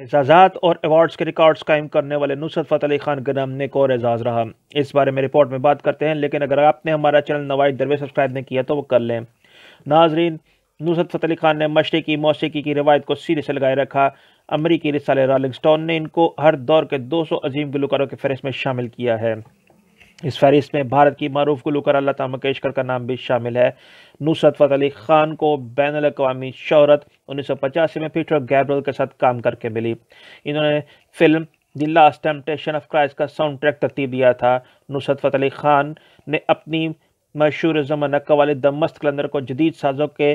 एजाज़ात और अवार्ड्स के रिकॉर्ड्स कायम करने वाले नुसरत फ़तह अली खान नाम एक और एजाज़ रहा इस बारे में रिपोर्ट में बात करते हैं लेकिन अगर आपने हमारा चैनल नवाज दरवे सब्सक्राइब नहीं किया तो वो कर लें नाजरीन नुसरत फ़तह अली खान ने मशरक़ी मौसीकी की रिवायत को सीरे से लगाए रखा अमरीकी रिसाले रॉलिंग स्टोन ने इनको हर दौर के दो सौ अजीम गलूकारों के फहरिस्त में शामिल किया है इस फहरिस्त में भारत की मरूफ गुलकार लता मंगेशकर का नाम भी शामिल है नुसरत फत अली खान को बैन अवी शहरत उन्नीस सौ पचासी में पीटर गैब्रल के साथ काम करके मिली इन्होंने film The Last Temptation of Christ का साउंड ट्रैक तरतीब दिया था नुसरत फत अली खान ने अपनी मशहूर जमन वाले वाले मस्त कलंदर को जदीद साजों के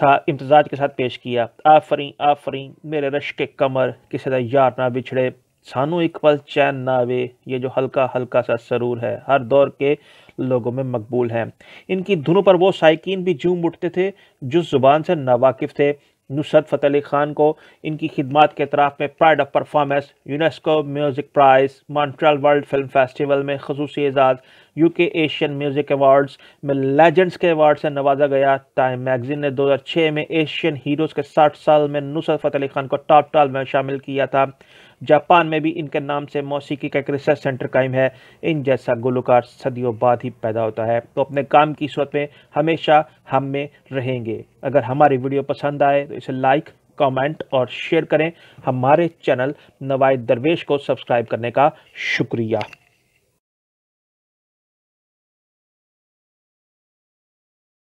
साथ इम्तजाज के साथ पेश किया आफरी आफरी मेरे रश के कमर किसी का यार ना बिछड़े सानू इकबल चैन नावे ये जो हल्का हल्का सा सरूर है हर दौर के लोगों में मकबूल है इनकी धुनों पर वो साइकिन भी जूम उठते थे जो ज़ुबान से नावाकिफ़ थे नुसरत फ़तेह अली ख़ान को इनकी खिदमत के अतराफ़ में Pride of Performance UNESCO music prize Montreal World Film Festival में खसूस एजाज़ U K Asian Music Awards में लेजेंड्स के अवार्ड से नवाजा गया टाइम मैगजीन ने 2006 में एशियन हीरोज़ के 60 साल में नुसरत फ़तेह अली ख़ान को टॉप टाल में शामिल किया था जापान में भी इनके नाम से मौसीकी का एक रिसर्च सेंटर कायम है इन जैसा गुलकार सदियों बाद ही पैदा होता है तो अपने काम की सूरत में हमेशा हम में रहेंगे अगर हमारी वीडियो पसंद आए तो इसे लाइक कमेंट और शेयर करें हमारे चैनल नवाज दरवेश को सब्सक्राइब करने का शुक्रिया